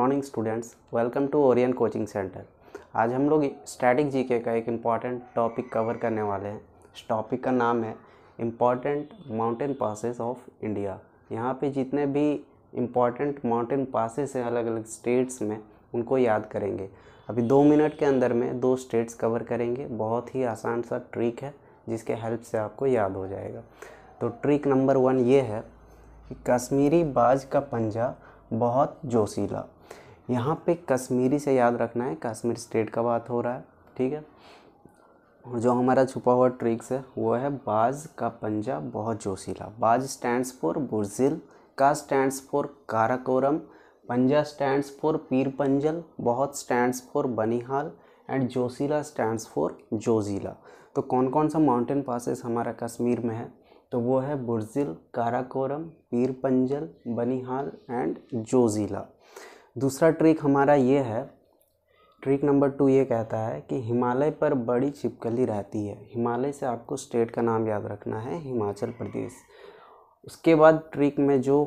morning students welcome to Orion coaching centre आज हम लोग स्टैटिक जीके का एक इम्पॉर्टेंट टॉपिक कवर करने वाले हैं इस टॉपिक का नाम है important mountain passes of India यहाँ पे जितने भी इम्पॉर्टेंट माउंटेन पासेस हैं अलग अलग स्टेट्स में उनको याद करेंगे अभी दो मिनट के अंदर में दो स्टेट्स कवर करेंगे बहुत ही आसान सा ट्रिक है जिसके हेल्प से आपको याद हो जाएगा तो ट्रिक नंबर वन ये है कि कश्मीरी बाज का पंजा बहुत जोशीला यहाँ पे कश्मीरी से याद रखना है कश्मीर स्टेट का बात हो रहा है ठीक है जो हमारा छुपा हुआ ट्रिक्स है वो है बाज का पंजा बहुत जोशीला बाज स्टैंड्स फॉर बुरजिल का स्टैंड्स फॉर काराकोरम पंजा स्टैंड्स फॉर पीर पंजल बहुत स्टैंड्स फॉर बनिहाल एंड जोशीला स्टैंड्स फॉर जोजीला तो कौन कौन सा माउंटेन पासेस हमारा कश्मीर में है तो वो है बुरजिल काराकोरम पीर पंजल बनिहाल एंड जोजीला दूसरा ट्रिक हमारा ये है ट्रिक नंबर टू ये कहता है कि हिमालय पर बड़ी छिपकली रहती है हिमालय से आपको स्टेट का नाम याद रखना है हिमाचल प्रदेश उसके बाद ट्रिक में जो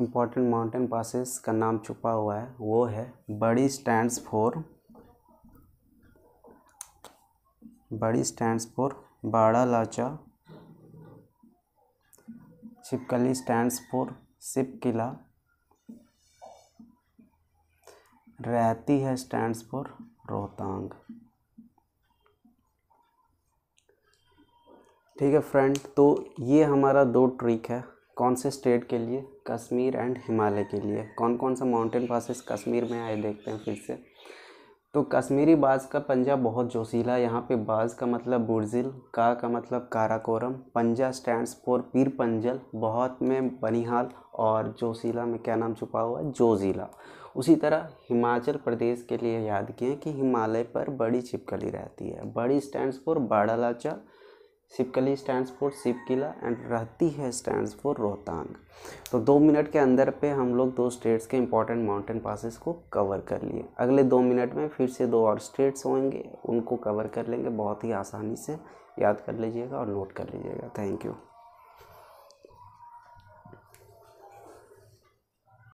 इम्पॉर्टेंट माउंटेन पासिस का नाम छुपा हुआ है वो है बड़ी स्टैंड्स फॉर बड़ी स्टैंड्स फॉर बाड़ा लाचा छिपकली स्टैंड्स फॉर सिप किला रहती है स्टैंड्स फॉर रोहतांग ठीक है फ्रेंड तो ये हमारा दो ट्रिक है कौन से स्टेट के लिए कश्मीर एंड हिमालय के लिए कौन कौन सा माउंटेन पासिस कश्मीर में आए देखते हैं फिर से तो कश्मीरी बाज़ का पंजा बहुत जोशीला है यहाँ पे बाज़ का मतलब बुरजिल का का मतलब काराकोरम पंजा स्टैंड्स फॉर पीर पंजल बहुत में बनिहाल और जोशीला में क्या नाम छुपा हुआ है जोजीला उसी तरह हिमाचल प्रदेश के लिए याद किए कि हिमालय पर बड़ी छिपकली रहती है बड़ी स्टैंड्स फॉर बाड़ालाचा शिवकली स्टैंड फॉर शिव किला एंड रहती है स्टैंड फॉर रोहतांग तो दो मिनट के अंदर पे हम लोग दो स्टेट्स के इंपॉर्टेंट माउंटेन पासिस को कवर कर लिए अगले दो मिनट में फिर से दो और स्टेट्स होंगे उनको कवर कर लेंगे बहुत ही आसानी से याद कर लीजिएगा और नोट कर लीजिएगा थैंक यू